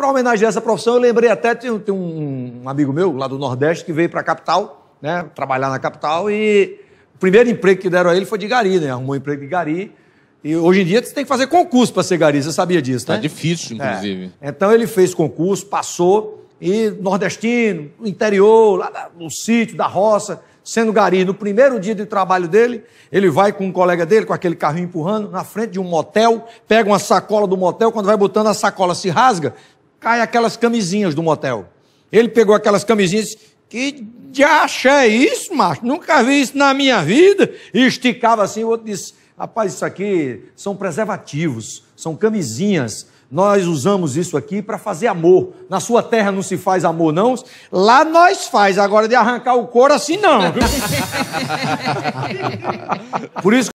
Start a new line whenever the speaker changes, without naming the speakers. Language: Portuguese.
Para homenagear essa profissão, eu lembrei até, de um amigo meu lá do Nordeste que veio para a capital, né, trabalhar na capital, e o primeiro emprego que deram a ele foi de gari, né? Arrumou um emprego de gari. E hoje em dia você tem que fazer concurso para ser gari, você sabia disso, tá né? Tá difícil, é. inclusive. É. Então ele fez concurso, passou, e nordestino, interior, lá no sítio, da roça, sendo gari. No primeiro dia de trabalho dele, ele vai com um colega dele, com aquele carrinho empurrando, na frente de um motel, pega uma sacola do motel, quando vai botando a sacola se rasga, cai aquelas camisinhas do motel. Ele pegou aquelas camisinhas e disse, que diacho é isso, macho? Nunca vi isso na minha vida. E esticava assim, o outro disse, rapaz, isso aqui são preservativos, são camisinhas. Nós usamos isso aqui para fazer amor. Na sua terra não se faz amor, não. Lá nós faz, agora de arrancar o couro assim, não. Por isso